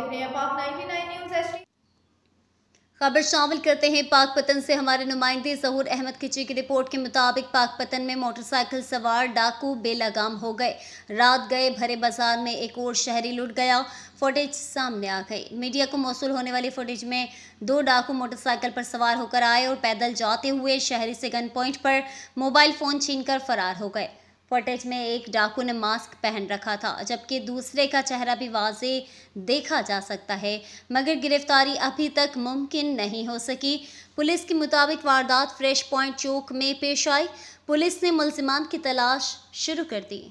देख रहे हैं पाक 99 न्यूज एचडी खबर शामिल करते हैं पाक पतन से हमारे नुमाइंदे जहूर अहमद खिची की रिपोर्ट के मुताबिक पाक पतन में मोटरसाइकिल सवार डाकू बेलगाम हो गए रात गए भरे बाजार में एक और शहरी लूट गया फुटेज सामने आ गई मीडिया को मौसू होने वाली फुटेज में दो डाकू मोटरसाइकिल पर सवार होकर आए और पैदल जाते हुए शहरी से गन पॉइंट पर मोबाइल फ़ोन छीन फरार हो गए फुटेज में एक डाकू ने मास्क पहन रखा था जबकि दूसरे का चेहरा भी वाजे देखा जा सकता है मगर गिरफ्तारी अभी तक मुमकिन नहीं हो सकी पुलिस के मुताबिक वारदात फ्रेश पॉइंट चौक में पेश आई पुलिस ने मुलजमान की तलाश शुरू कर दी